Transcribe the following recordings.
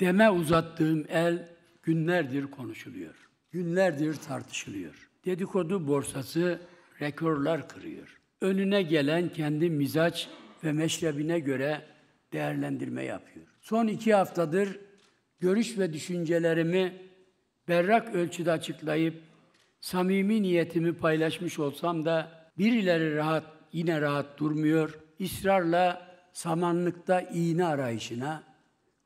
Deme uzattığım el günlerdir konuşuluyor. Günlerdir tartışılıyor. Dedikodu borsası rekorlar kırıyor. Önüne gelen kendi mizaç ve meşrebine göre değerlendirme yapıyor. Son iki haftadır görüş ve düşüncelerimi berrak ölçüde açıklayıp samimi niyetimi paylaşmış olsam da birileri rahat yine rahat durmuyor. ısrarla samanlıkta iğne arayışına,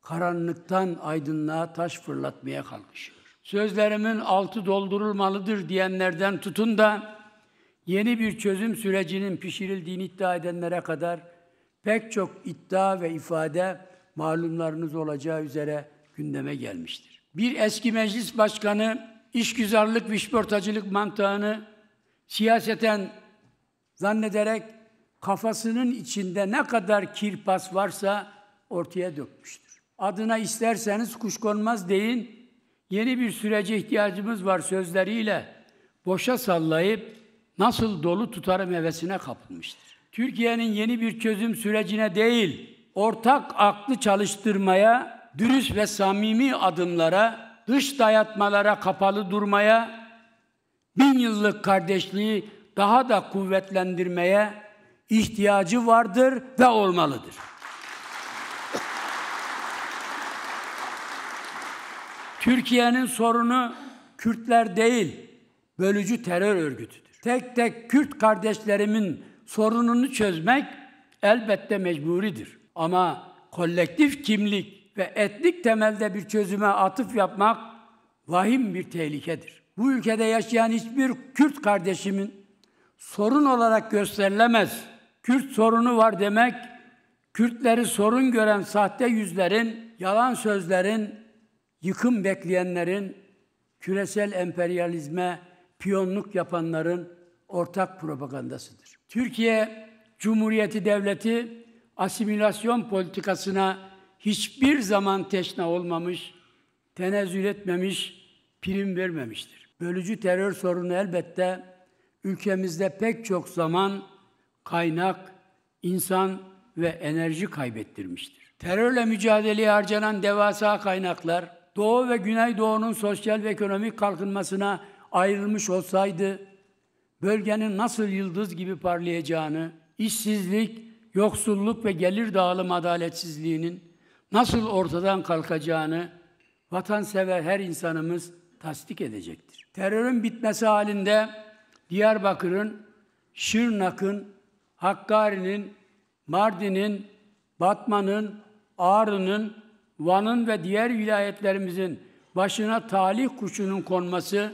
karanlıktan aydınlığa taş fırlatmaya kalkışıyor. Sözlerimin altı doldurulmalıdır diyenlerden tutun da yeni bir çözüm sürecinin pişirildiğini iddia edenlere kadar pek çok iddia ve ifade malumlarınız olacağı üzere gündeme gelmiştir. Bir eski meclis başkanı işgüzarlık ve işportacılık mantığını siyaseten zannederek kafasının içinde ne kadar kirpas varsa ortaya dökmüştür. Adına isterseniz kuşkonmaz deyin. Yeni bir sürece ihtiyacımız var sözleriyle boşa sallayıp nasıl dolu tutarım hevesine kapılmıştır. Türkiye'nin yeni bir çözüm sürecine değil, ortak aklı çalıştırmaya, dürüst ve samimi adımlara, dış dayatmalara kapalı durmaya, bin yıllık kardeşliği daha da kuvvetlendirmeye ihtiyacı vardır ve olmalıdır. Türkiye'nin sorunu Kürtler değil, bölücü terör örgütüdür. Tek tek Kürt kardeşlerimin sorununu çözmek elbette mecburidir. Ama kolektif kimlik ve etnik temelde bir çözüme atıf yapmak vahim bir tehlikedir. Bu ülkede yaşayan hiçbir Kürt kardeşimin sorun olarak gösterilemez. Kürt sorunu var demek, Kürtleri sorun gören sahte yüzlerin, yalan sözlerin, yıkım bekleyenlerin, küresel emperyalizme piyonluk yapanların ortak propagandasıdır. Türkiye Cumhuriyeti Devleti asimilasyon politikasına hiçbir zaman teşna olmamış, tenezzül etmemiş, prim vermemiştir. Bölücü terör sorunu elbette ülkemizde pek çok zaman kaynak, insan ve enerji kaybettirmiştir. Terörle mücadeleye harcanan devasa kaynaklar Doğu ve Güneydoğu'nun sosyal ve ekonomik kalkınmasına ayrılmış olsaydı, bölgenin nasıl yıldız gibi parlayacağını, işsizlik, yoksulluk ve gelir dağılım adaletsizliğinin nasıl ortadan kalkacağını vatansever her insanımız tasdik edecektir. Terörün bitmesi halinde Diyarbakır'ın, Şırnak'ın, Hakkari'nin, Mardin'in, Batman'ın, Ağrı'nın, Van'ın ve diğer vilayetlerimizin başına talih kuşunun konması,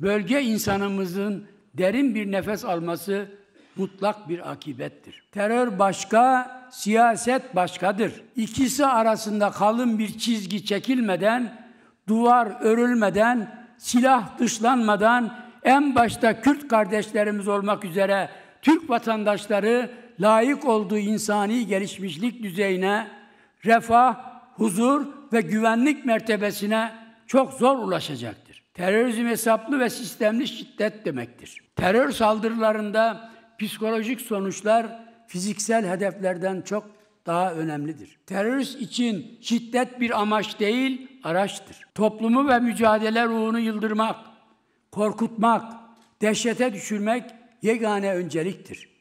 bölge insanımızın derin bir nefes alması mutlak bir akibettir. Terör başka, siyaset başkadır. İkisi arasında kalın bir çizgi çekilmeden, duvar örülmeden, silah dışlanmadan en başta Kürt kardeşlerimiz olmak üzere Türk vatandaşları layık olduğu insani gelişmişlik düzeyine, refah huzur ve güvenlik mertebesine çok zor ulaşacaktır. Terörizm hesaplı ve sistemli şiddet demektir. Terör saldırılarında psikolojik sonuçlar fiziksel hedeflerden çok daha önemlidir. Terörist için şiddet bir amaç değil, araçtır. Toplumu ve mücadele ruhunu yıldırmak, korkutmak, dehşete düşürmek yegane önceliktir.